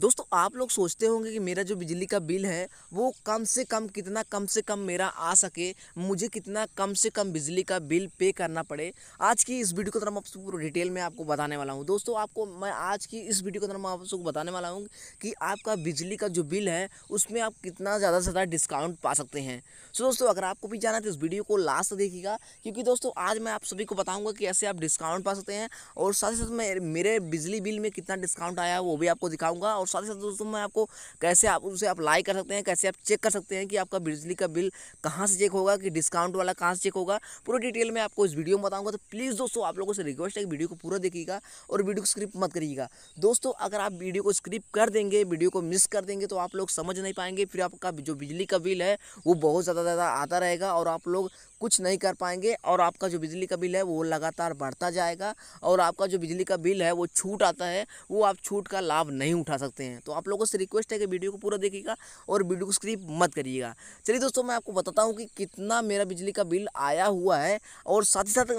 दोस्तों आप लोग सोचते होंगे कि मेरा जो बिजली का बिल है वो कम से कम कितना कम से कम मेरा आ सके मुझे कितना कम से कम बिजली का बिल पे करना पड़े आज की इस वीडियो को तरह तो आपको पूरा डिटेल में आपको बताने वाला हूँ दोस्तों आपको मैं आज की इस वीडियो को तो आप सबको बताने वाला हूँ कि आपका बिजली का जो बिल है उसमें आप कितना ज़्यादा से ज़्यादा डिस्काउंट पा सकते हैं सो दोस्तों अगर आपको भी जाना है तो इस वीडियो को लास्ट देखिएगा क्योंकि दोस्तों आज मैं आप सभी को बताऊँगा कि ऐसे आप डिस्काउंट पा सकते हैं और साथ ही साथ मैं मेरे बिजली बिल में कितना डिस्काउंट आया वो भी आपको दिखाऊँगा और और साथ ही साथ दोस्तों मैं आपको कैसे आप उसे अप्लाई कर सकते हैं कैसे आप चेक कर सकते हैं कि आपका बिजली का बिल कहाँ से चेक होगा कि डिस्काउंट वाला कहाँ से चेक होगा पूरा डिटेल में आपको इस वीडियो में बताऊँगा तो प्लीज़ दोस्तों आप लोगों से रिक्वेस्ट है कि वीडियो को पूरा देखिएगा और वीडियो को स्क्रिप्ट मत करिएगा दोस्तों अगर आप वीडियो को स्क्रिप्ट कर देंगे वीडियो को मिस कर देंगे तो आप लोग समझ नहीं पाएंगे फिर आपका जो बिजली का बिल है वो बहुत ज़्यादा ज़्यादा आता रहेगा और आप लोग कुछ नहीं कर पाएंगे और आपका जो बिजली का बिल है वो लगातार बढ़ता जाएगा और आपका जो बिजली का बिल है वो छूट आता है वो आप छूट का लाभ नहीं उठा सकते करते हैं तो आप लोगों से रिक्वेस्ट है कि वीडियो को पूरा देखिएगा और वीडियो को स्क्रिप मत करिएगा चलिए दोस्तों मैं आपको बताता हूँ कि कितना मेरा बिजली का बिल आया हुआ है और साथ ही साथ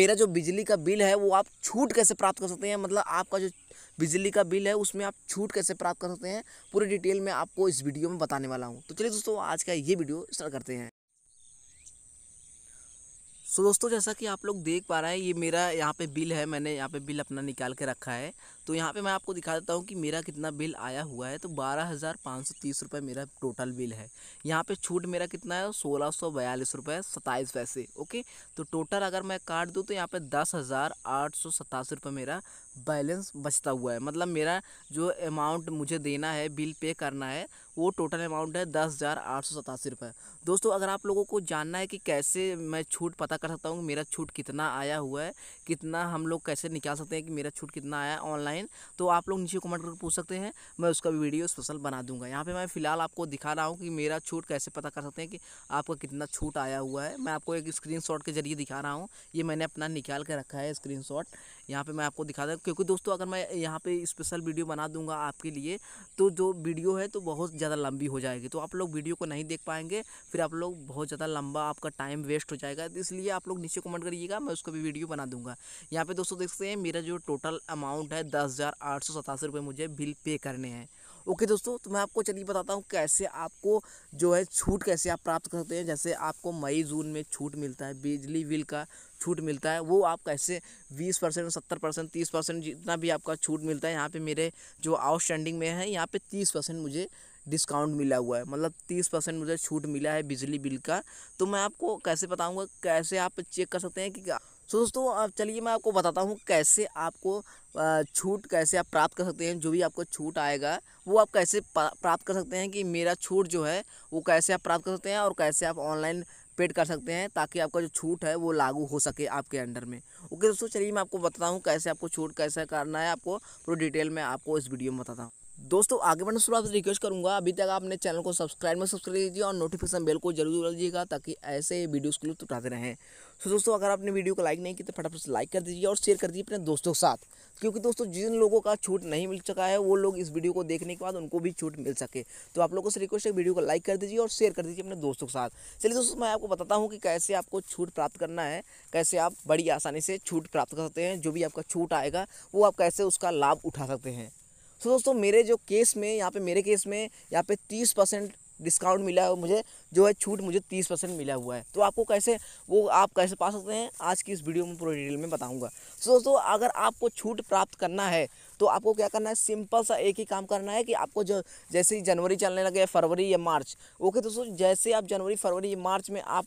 मेरा जो बिजली का बिल है वो आप छूट कैसे प्राप्त कर सकते हैं मतलब आपका जो बिजली का बिल है उसमें आप छूट कैसे प्राप्त कर सकते हैं पूरी डिटेल में आपको इस वीडियो में बताने वाला हूँ तो चलिए दोस्तों आज का ये वीडियो स्टार्ट करते हैं सो so, दोस्तों जैसा कि आप लोग देख पा रहे हैं ये मेरा यहाँ पे बिल है मैंने यहाँ पे बिल अपना निकाल के रखा है तो यहाँ पे मैं आपको दिखा देता हूँ कि मेरा कितना बिल आया हुआ है तो बारह हज़ार पाँच सौ तीस रुपये मेरा टोटल बिल है यहाँ पे छूट मेरा कितना है सोलह सौ बयालीस रुपये सत्ताईस पैसे ओके तो टोटल अगर मैं काट दूँ तो यहाँ पे दस हज़ार आठ सौ सतासी रुपये मेरा बैलेंस बचता हुआ है मतलब मेरा जो अमाउंट मुझे देना है बिल पे करना है वो टोटल अमाउंट है दस हज़ार आठ सौ सतासी रुपये दोस्तों अगर आप लोगों को जानना है कि कैसे मैं छूट पता कर सकता हूँ मेरा छूट कितना आया हुआ है कितना हम लोग कैसे निकाल सकते हैं कि मेरा छूट कितना आया ऑनलाइन तो आप लोग नीचे कमेंट करके पूछ सकते हैं मैं उसका भी वीडियो स्पेशल बना दूंगा यहाँ पर मैं फ़िलहाल आपको दिखा रहा हूँ कि मेरा छूट कैसे पता कर सकते हैं कि आपका कितना छूट आया हुआ है मैं आपको एक स्क्रीन के ज़रिए दिखा रहा हूँ ये मैंने अपना निकाल कर रखा है स्क्रीन शॉट यहाँ पर मैं आपको दिखा दूँ क्योंकि दोस्तों अगर मैं यहाँ पर स्पेशल वीडियो बना दूँगा आपके लिए तो जो वीडियो है तो बहुत ज़्यादा ज़्यादा लंबी हो जाएगी तो आप लोग वीडियो को नहीं देख पाएंगे फिर आप लोग बहुत ज़्यादा लंबा आपका टाइम वेस्ट हो जाएगा इसलिए आप लोग नीचे कमेंट करिएगा मैं उसको भी वीडियो बना दूंगा यहाँ पे दोस्तों देख सकते हैं मेरा जो टोटल अमाउंट है दस हज़ार आठ सौ सतासी रुपये मुझे बिल पे करने हैं ओके दोस्तों तो मैं आपको चलिए बताता हूँ कैसे आपको जो है छूट कैसे आप प्राप्त करते हैं जैसे आपको मई जून में छूट मिलता है बिजली बिल का छूट मिलता है वो आप कैसे बीस परसेंट सत्तर परसेंट तीस परसेंट जितना भी आपका छूट मिलता है यहाँ पे मेरे जो आउटस्टैंडिंग में है यहाँ पे तीस परसेंट मुझे डिस्काउंट मिला हुआ है मतलब तीस परसेंट मुझे छूट मिला है बिजली बिल का तो मैं आपको कैसे बताऊँगा कैसे आप चेक कर सकते हैं कि क्या सो दोस्तों अब चलिए मैं आपको बताता हूँ कैसे आपको छूट कैसे आप प्राप्त कर सकते हैं जो भी आपको छूट आएगा वो आप कैसे प्राप्त कर सकते हैं कि मेरा छूट जो है वो कैसे आप प्राप्त कर सकते हैं और कैसे आप ऑनलाइन पेड कर सकते हैं ताकि आपका जो छूट है वो लागू हो सके आपके अंडर में ओके दोस्तों चलिए मैं आपको बताता हूँ कैसे आपको छूट कैसे करना है आपको पूरी डिटेल में आपको इस वीडियो में बताता हूँ दोस्तों आगे बढ़ने शुरू आपसे रिक्वेस्ट करूंगा अभी तक आपने चैनल को सब्सक्राइब में सब्सक्राइब कीजिए और नोटिफिकेशन बेल को जरूर दीजिएगा ताकि ऐसे वीडियोस के लुत्फ तो उठाते रहें सो दोस्तों अगर आपने वीडियो को लाइक नहीं की तो फटाफट से लाइक कर दीजिए और शेयर कर दीजिए अपने दोस्तों के साथ क्योंकि दोस्तों जिन लोगों का छूट नहीं मिल चुका है वो लोग इस वीडियो को देखने के बाद उनको भी छूट मिल सके तो आप लोगों से रिक्वेस्ट है वीडियो को लाइक कर दीजिए और शेयर कर दीजिए अपने दोस्तों के साथ चलिए दोस्तों मैं आपको बताता हूँ कि कैसे आपको छूट प्राप्त करना है कैसे आप बड़ी आसानी से छूट प्राप्त कर सकते हैं जो भी आपका छूट आएगा वो आप कैसे उसका लाभ उठा सकते हैं सो so, दोस्तों मेरे जो केस में यहाँ पे मेरे केस में यहाँ पे तीस परसेंट डिस्काउंट मिला है मुझे जो है छूट मुझे तीस परसेंट मिला हुआ है तो आपको कैसे वो आप कैसे पा सकते हैं आज की इस वीडियो में पूरे डिटेल में बताऊंगा सो so, दोस्तों अगर आपको छूट प्राप्त करना है तो आपको क्या करना है सिंपल सा एक ही काम करना है कि आपको जो जैसे ही जनवरी चलने लगे फरवरी या मार्च ओके दोस्तों जैसे आप जनवरी फरवरी या मार्च में आप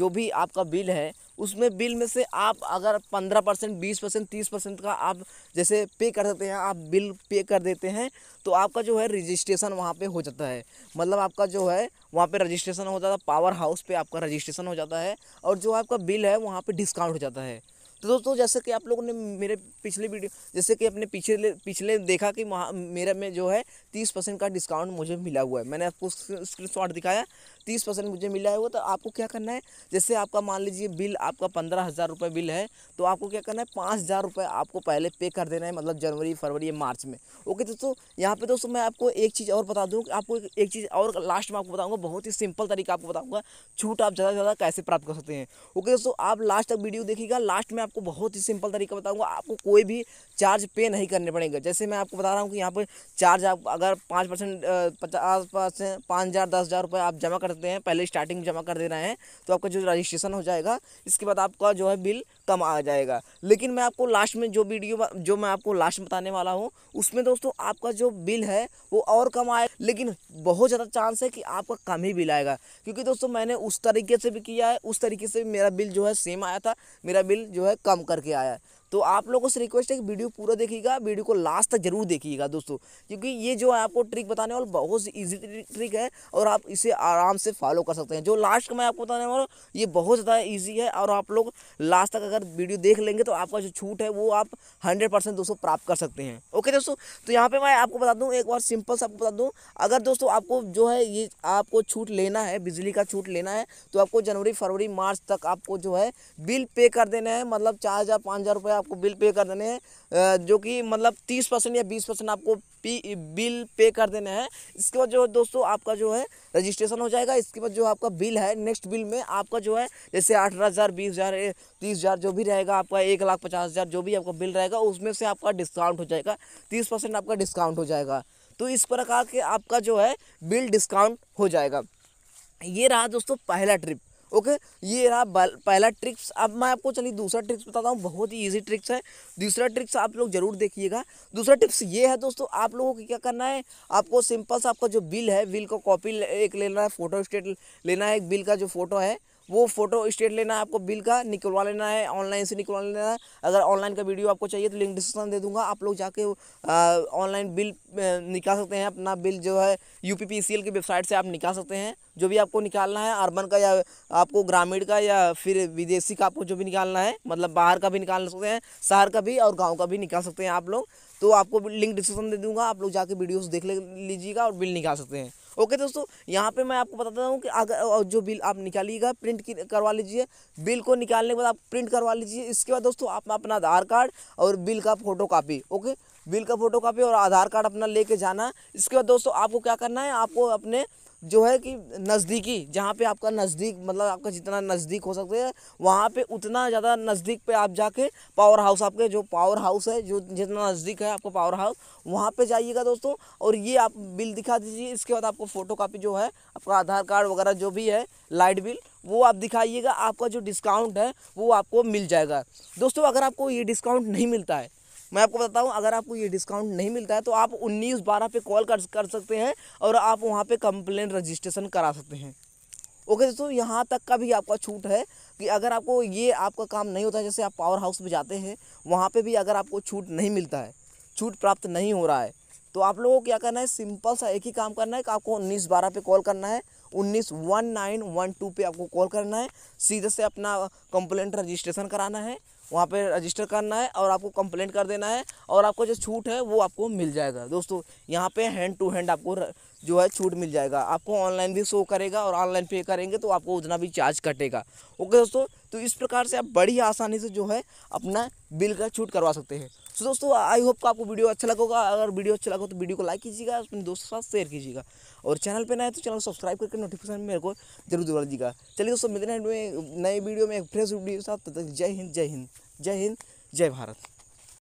जो भी आपका बिल है उसमें बिल में से आप अगर पंद्रह परसेंट बीस परसेंट तीस परसेंट का आप जैसे पे कर देते हैं आप बिल पे कर देते हैं तो आपका जो है रजिस्ट्रेशन वहाँ पे हो जाता है मतलब आपका जो है वहाँ पे रजिस्ट्रेशन हो जाता है पावर हाउस पे आपका रजिस्ट्रेशन हो जाता है और जो आपका बिल है वहाँ पे डिस्काउंट हो जाता है तो दोस्तों जैसे कि आप लोगों ने मेरे पिछले वीडियो जैसे कि अपने पिछले पिछले देखा कि मेरा में जो है तीस परसेंट का डिस्काउंट मुझे मिला हुआ है मैंने आपको स्क्रीन दिखाया तीस परसेंट मुझे मिला है वो तो आपको क्या करना है जैसे आपका मान लीजिए बिल आपका पंद्रह हज़ार रुपये बिल है तो आपको क्या करना है पाँच हज़ार रुपये आपको पहले पे कर देना है मतलब जनवरी फरवरी या मार्च में ओके दोस्तों तो यहाँ पे दोस्तों मैं आपको एक चीज़ और बता दूँ आपको एक चीज़ और लास्ट में आपको बताऊँगा बहुत ही सिंपल तरीका आपको बताऊँगा छूट आप ज़्यादा से ज़्यादा कैसे प्राप्त कर सकते हैं ओके दोस्तों तो आप लास्ट तक वीडियो देखिएगा लास्ट में आपको बहुत ही सिंपल तरीका बताऊँगा आपको कोई भी चार्ज पे नहीं करने पड़ेंगे जैसे मैं आपको बता रहा हूँ कि यहाँ पर चार्ज आप अगर पाँच परसेंट पचास परसेंट पाँच हज़ार दस हज़ार रुपये आप जमा कर कर सकते हैं पहले स्टार्टिंग जमा कर देना है तो आपका जो रजिस्ट्रेशन हो जाएगा इसके बाद आपका जो है बिल कम आ जाएगा लेकिन मैं आपको लास्ट में जो वीडियो जो मैं आपको लास्ट बताने वाला हूँ उसमें दोस्तों आपका जो बिल है वो और कम आए लेकिन बहुत ज़्यादा चांस है कि आपका कम ही बिल आएगा क्योंकि दोस्तों मैंने उस तरीके से भी किया है उस तरीके से मेरा बिल जो है सेम आया था मेरा बिल जो है कम करके आया है तो आप लोगों से रिक्वेस्ट है कि वीडियो पूरा देखिएगा वीडियो को लास्ट तक जरूर देखिएगा दोस्तों क्योंकि ये जो है आपको ट्रिक बताने वाला बहुत ही ईजी ट्रिक है और आप इसे आराम से फॉलो कर सकते हैं जो लास्ट मैं आपको बताने वाला ये बहुत ज़्यादा ईजी है और आप लोग लास्ट तक अगर वीडियो देख लेंगे तो आपका जो छूट है वो आप हंड्रेड परसेंट दोस्तों प्राप्त कर सकते हैं ओके दोस्तों तो यहाँ पर मैं आपको बता दूँ एक बार सिंपल से आपको बता दूँ अगर दोस्तों आपको जो है ये आपको छूट लेना है बिजली का छूट लेना है तो आपको जनवरी फरवरी मार्च तक आपको जो है बिल पे कर देना है मतलब चार हज़ार पाँच हज़ार रुपया आपको बिल पे कर देने हैं जो कि मतलब तीस परसेंट या बीस परसेंट आपको बिल पे कर देने हैं इसके बाद जो है दोस्तों आपका जो है रजिस्ट्रेशन हो जाएगा इसके बाद जो आपका बिल है नेक्स्ट बिल में आपका जो है जैसे अठारह हज़ार बीस जो भी रहेगा आपका एक जो भी आपका बिल रहेगा उसमें से आपका डिस्काउंट हो जाएगा तीस आपका डिस्काउंट हो जाएगा तो इस प्रकार के आपका जो है बिल डिस्काउंट हो जाएगा ये रहा दोस्तों पहला ट्रिप ओके ये रहा पहला ट्रिक्स अब मैं आपको चलिए दूसरा ट्रिक्स बताता हूँ बहुत ही ईजी ट्रिक्स है दूसरा ट्रिक्स आप लोग जरूर देखिएगा दूसरा ट्रिक्स ये है दोस्तों आप लोगों को क्या करना है आपको सिंपल सा आपका जो बिल है बिल का कॉपी एक लेना है फोटो स्टेट लेना है एक बिल का जो फोटो है वो फोटो स्टेट लेना है आपको बिल का निकलवा लेना है ऑनलाइन से निकलवा लेना है अगर ऑनलाइन का वीडियो आपको चाहिए तो लिंक डिस्क्रिप्शन दे दूंगा आप लोग जाके ऑनलाइन बिल निकाल सकते हैं अपना बिल जो है यू पी की वेबसाइट से आप निकाल सकते हैं जो भी आपको निकालना है अर्बन का या आपको ग्रामीण का या फिर विदेशी का आपको जो भी निकालना है मतलब बाहर का भी निकाल सकते हैं शहर का भी और गाँव का भी निकाल सकते हैं आप लोग तो आपको लिंक डिस्क्रिप्शन दे दूंगा आप लोग जाके वीडियोस देख लीजिएगा और बिल निकाल सकते हैं ओके दोस्तों यहाँ पे मैं आपको बताता हूँ कि अगर जो बिल आप निकालिएगा प्रिंट करवा लीजिए बिल को निकालने के बाद आप प्रिंट करवा लीजिए इसके बाद दोस्तों आप अपना आधार कार्ड और बिल का फोटो कापी ओके बिल का फोटो कापी और आधार कार्ड अपना लेके जाना इसके बाद दोस्तों आपको क्या करना है आपको अपने जो है कि नज़दीकी जहाँ पे आपका नज़दीक मतलब आपका जितना नज़दीक हो सकते हैं वहाँ पे उतना ज़्यादा नज़दीक पे आप जाके पावर हाउस आपके जो पावर हाउस है जो जितना नज़दीक है आपका पावर हाउस वहाँ पे जाइएगा दोस्तों और ये आप बिल दिखा दीजिए इसके बाद आपको फ़ोटो कापी जो है आपका आधार कार्ड वगैरह जो भी है लाइट बिल वो आप दिखाइएगा आपका जो डिस्काउंट है वो आपको मिल जाएगा दोस्तों अगर आपको ये डिस्काउंट नहीं मिलता है मैं आपको बताता हूँ अगर आपको ये डिस्काउंट नहीं मिलता है तो आप उन्नीस बारह पे कॉल कर कर सकते हैं और आप वहाँ पे कंप्लेंट रजिस्ट्रेशन करा सकते हैं ओके दोस्तों यहाँ तक का भी आपका छूट है कि अगर आपको ये आपका काम नहीं होता है जैसे आप पावर हाउस में जाते हैं वहाँ पर भी अगर आपको छूट नहीं मिलता है छूट प्राप्त नहीं हो रहा है तो आप लोगों को क्या करना है सिंपल सा एक ही काम करना है कि आपको उन्नीस बारह पे कॉल करना है उन्नीस वन नाइन वन टू पर आपको कॉल करना है सीधे से अपना कंप्लेंट रजिस्ट्रेशन कराना है वहाँ पे रजिस्टर करना है और आपको कंप्लेंट कर देना है और आपको जो छूट है वो आपको मिल जाएगा दोस्तों यहाँ पे हैंड टू हैंड आपको जो है छूट मिल जाएगा आपको ऑनलाइन भी शो करेगा और ऑनलाइन पे करेंगे तो आपको उतना भी चार्ज कटेगा ओके दोस्तों तो इस प्रकार से आप बड़ी आसानी से जो है अपना बिल का छूट करवा सकते हैं सो तो दोस्तों आई होप आपको वीडियो अच्छा लगेगा अगर वीडियो अच्छा लगा तो वीडियो को लाइक कीजिएगा अपने दोस्तों के साथ शेयर कीजिएगा और चैनल पर नए तो चैनल सब्सक्राइब करके नोटिफिकेशन मेरे को जरूर दिला दीजिएगा चलिए दोस्तों मिलते हैं नए वीडियो में एक फ्रेश वीडियो के साथ तब तक जय हिंद जय हिंद जय हिंद जय भारत